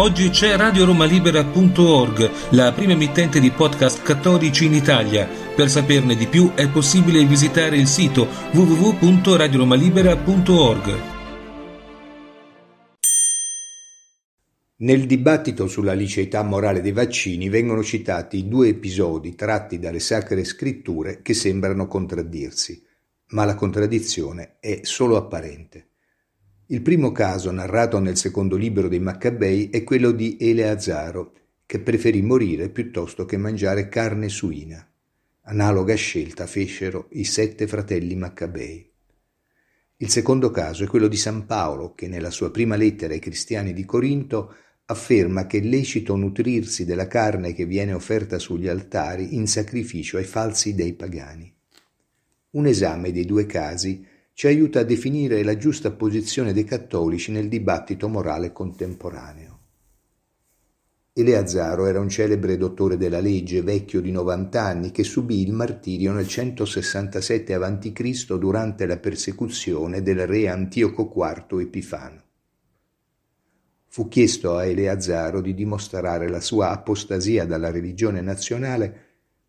Oggi c'è radioromalibera.org, la prima emittente di podcast cattolici in Italia. Per saperne di più è possibile visitare il sito www.radioromalibera.org. Nel dibattito sulla liceità morale dei vaccini vengono citati due episodi tratti dalle sacre scritture che sembrano contraddirsi, ma la contraddizione è solo apparente. Il primo caso, narrato nel secondo libro dei Maccabei, è quello di Eleazaro, che preferì morire piuttosto che mangiare carne suina. Analoga scelta fecero i sette fratelli Maccabei. Il secondo caso è quello di San Paolo, che nella sua prima lettera ai cristiani di Corinto afferma che è lecito nutrirsi della carne che viene offerta sugli altari in sacrificio ai falsi dei pagani. Un esame dei due casi ci aiuta a definire la giusta posizione dei cattolici nel dibattito morale contemporaneo. Eleazzaro era un celebre dottore della legge, vecchio di 90 anni, che subì il martirio nel 167 a.C. durante la persecuzione del re Antioco IV Epifano. Fu chiesto a Eleazzaro di dimostrare la sua apostasia dalla religione nazionale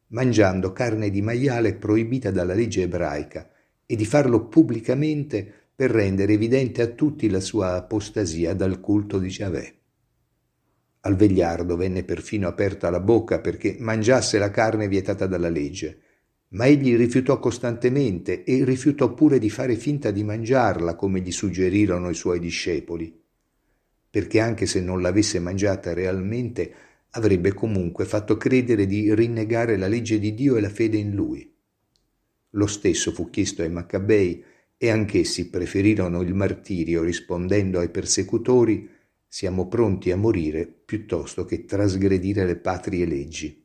mangiando carne di maiale proibita dalla legge ebraica e di farlo pubblicamente per rendere evidente a tutti la sua apostasia dal culto di Giavè. Al vegliardo venne perfino aperta la bocca perché mangiasse la carne vietata dalla legge, ma egli rifiutò costantemente e rifiutò pure di fare finta di mangiarla come gli suggerirono i suoi discepoli, perché anche se non l'avesse mangiata realmente avrebbe comunque fatto credere di rinnegare la legge di Dio e la fede in lui. Lo stesso fu chiesto ai Maccabei e anch'essi preferirono il martirio rispondendo ai persecutori siamo pronti a morire piuttosto che trasgredire le patrie leggi.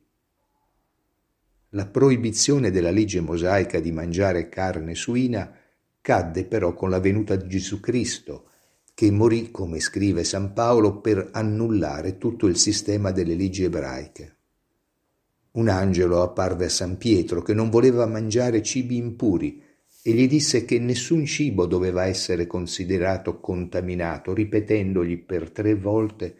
La proibizione della legge mosaica di mangiare carne suina cadde però con la venuta di Gesù Cristo, che morì, come scrive San Paolo, per annullare tutto il sistema delle leggi ebraiche. Un angelo apparve a San Pietro che non voleva mangiare cibi impuri e gli disse che nessun cibo doveva essere considerato contaminato, ripetendogli per tre volte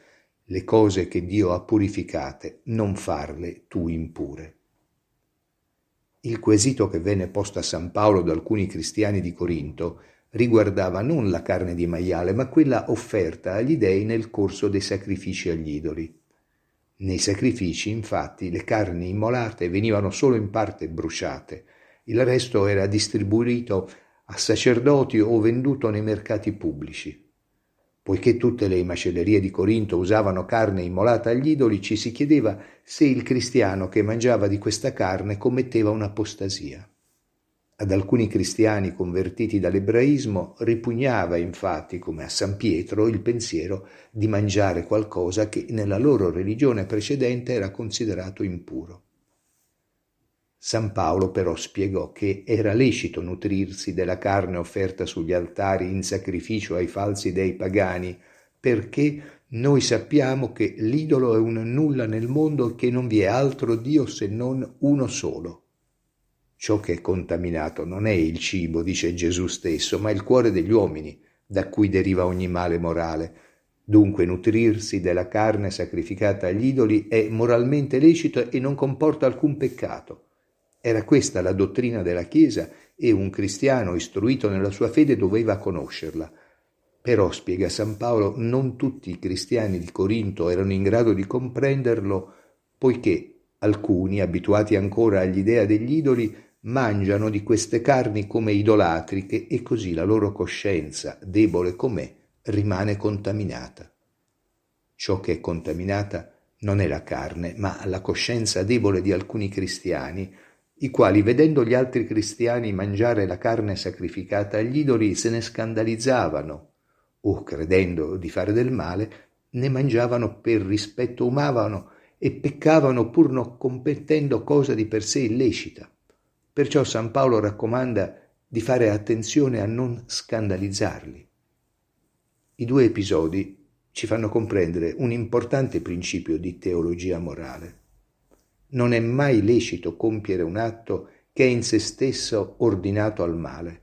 le cose che Dio ha purificate, non farle tu impure. Il quesito che venne posto a San Paolo da alcuni cristiani di Corinto riguardava non la carne di maiale, ma quella offerta agli dei nel corso dei sacrifici agli idoli. Nei sacrifici, infatti, le carni immolate venivano solo in parte bruciate, il resto era distribuito a sacerdoti o venduto nei mercati pubblici. Poiché tutte le macellerie di Corinto usavano carne immolata agli idoli, ci si chiedeva se il cristiano che mangiava di questa carne commetteva un'apostasia. Ad alcuni cristiani convertiti dall'ebraismo ripugnava infatti, come a San Pietro, il pensiero di mangiare qualcosa che nella loro religione precedente era considerato impuro. San Paolo però spiegò che era lecito nutrirsi della carne offerta sugli altari in sacrificio ai falsi dei pagani, perché noi sappiamo che l'idolo è un nulla nel mondo e che non vi è altro Dio se non uno solo. Ciò che è contaminato non è il cibo, dice Gesù stesso, ma il cuore degli uomini, da cui deriva ogni male morale. Dunque nutrirsi della carne sacrificata agli idoli è moralmente lecito e non comporta alcun peccato. Era questa la dottrina della Chiesa e un cristiano istruito nella sua fede doveva conoscerla. Però, spiega San Paolo, non tutti i cristiani di Corinto erano in grado di comprenderlo, poiché alcuni, abituati ancora all'idea degli idoli, mangiano di queste carni come idolatriche e così la loro coscienza, debole com'è, rimane contaminata. Ciò che è contaminata non è la carne, ma la coscienza debole di alcuni cristiani, i quali, vedendo gli altri cristiani mangiare la carne sacrificata agli idoli, se ne scandalizzavano, o credendo di fare del male, ne mangiavano per rispetto umano e peccavano pur non competendo cosa di per sé illecita. Perciò San Paolo raccomanda di fare attenzione a non scandalizzarli. I due episodi ci fanno comprendere un importante principio di teologia morale. Non è mai lecito compiere un atto che è in se stesso ordinato al male.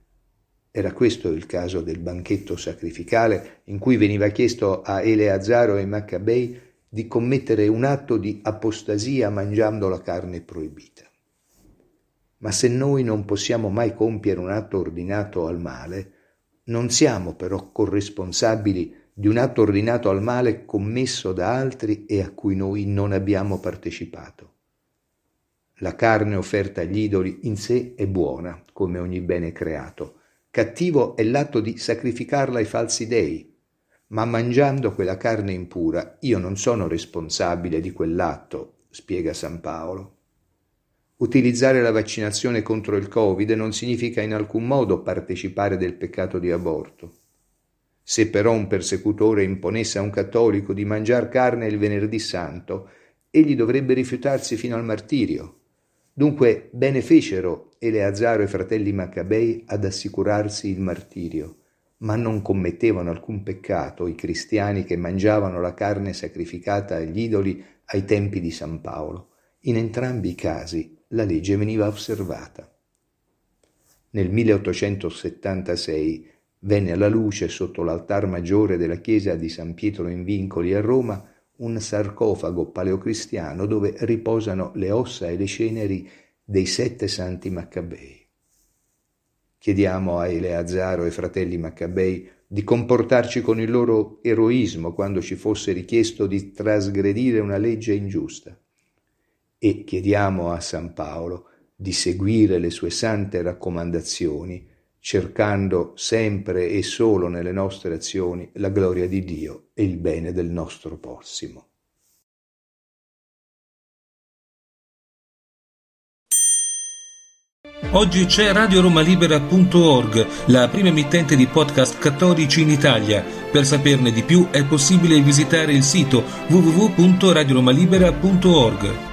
Era questo il caso del banchetto sacrificale in cui veniva chiesto a Eleazaro e Maccabei di commettere un atto di apostasia mangiando la carne proibita. Ma se noi non possiamo mai compiere un atto ordinato al male, non siamo però corresponsabili di un atto ordinato al male commesso da altri e a cui noi non abbiamo partecipato. La carne offerta agli idoli in sé è buona, come ogni bene creato. Cattivo è l'atto di sacrificarla ai falsi dei. Ma mangiando quella carne impura io non sono responsabile di quell'atto, spiega San Paolo. Utilizzare la vaccinazione contro il Covid non significa in alcun modo partecipare del peccato di aborto. Se però un persecutore imponesse a un cattolico di mangiare carne il venerdì santo, egli dovrebbe rifiutarsi fino al martirio. Dunque benefecero Eleazaro e i fratelli Maccabei ad assicurarsi il martirio, ma non commettevano alcun peccato i cristiani che mangiavano la carne sacrificata agli idoli ai tempi di San Paolo. In entrambi i casi la legge veniva osservata. Nel 1876 venne alla luce sotto l'altar maggiore della chiesa di San Pietro in Vincoli a Roma un sarcofago paleocristiano dove riposano le ossa e le ceneri dei sette santi Maccabei. Chiediamo a Eleazaro e fratelli Maccabei di comportarci con il loro eroismo quando ci fosse richiesto di trasgredire una legge ingiusta e chiediamo a San Paolo di seguire le sue sante raccomandazioni, cercando sempre e solo nelle nostre azioni la gloria di Dio e il bene del nostro prossimo. Oggi c'è radioromalibera.org, la prima emittente di podcast cattolici in Italia. Per saperne di più è possibile visitare il sito www.radioromalibera.org.